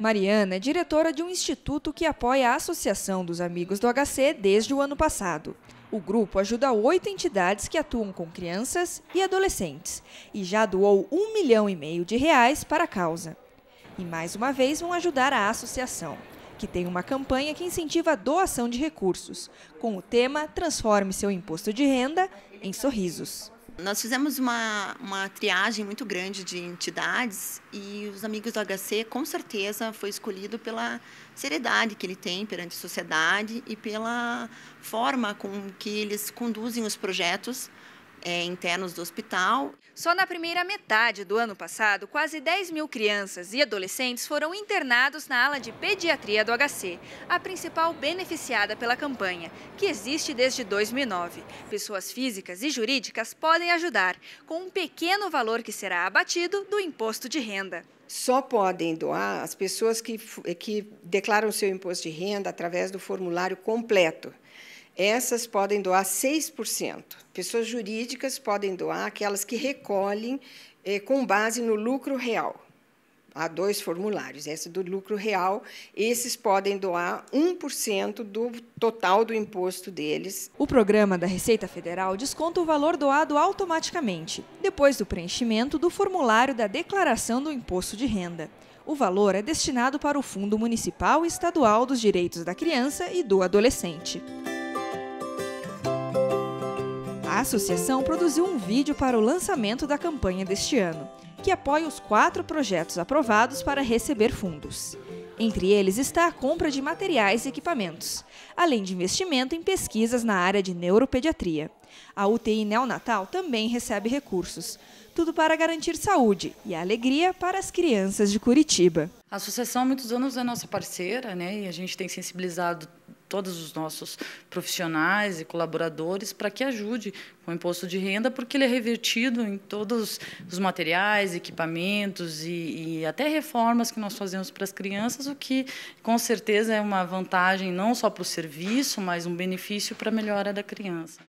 Mariana é diretora de um instituto que apoia a Associação dos Amigos do HC desde o ano passado. O grupo ajuda oito entidades que atuam com crianças e adolescentes e já doou um milhão e meio de reais para a causa. E mais uma vez vão ajudar a associação, que tem uma campanha que incentiva a doação de recursos, com o tema Transforme seu imposto de renda em sorrisos. Nós fizemos uma, uma triagem muito grande de entidades e os amigos do HC, com certeza, foi escolhido pela seriedade que ele tem perante a sociedade e pela forma com que eles conduzem os projetos é, internos do hospital. Só na primeira metade do ano passado, quase 10 mil crianças e adolescentes foram internados na ala de pediatria do HC, a principal beneficiada pela campanha, que existe desde 2009. Pessoas físicas e jurídicas podem ajudar, com um pequeno valor que será abatido do imposto de renda. Só podem doar as pessoas que, que declaram seu imposto de renda através do formulário completo. Essas podem doar 6%. Pessoas jurídicas podem doar aquelas que recolhem eh, com base no lucro real. Há dois formulários, esse do lucro real, esses podem doar 1% do total do imposto deles. O programa da Receita Federal desconta o valor doado automaticamente, depois do preenchimento do formulário da declaração do imposto de renda. O valor é destinado para o Fundo Municipal e Estadual dos Direitos da Criança e do Adolescente. A associação produziu um vídeo para o lançamento da campanha deste ano, que apoia os quatro projetos aprovados para receber fundos. Entre eles está a compra de materiais e equipamentos, além de investimento em pesquisas na área de neuropediatria. A UTI neonatal também recebe recursos, tudo para garantir saúde e alegria para as crianças de Curitiba. A associação há muitos anos é nossa parceira, né? E a gente tem sensibilizado todos os nossos profissionais e colaboradores para que ajude com o imposto de renda, porque ele é revertido em todos os materiais, equipamentos e, e até reformas que nós fazemos para as crianças, o que com certeza é uma vantagem não só para o serviço, mas um benefício para a melhora da criança.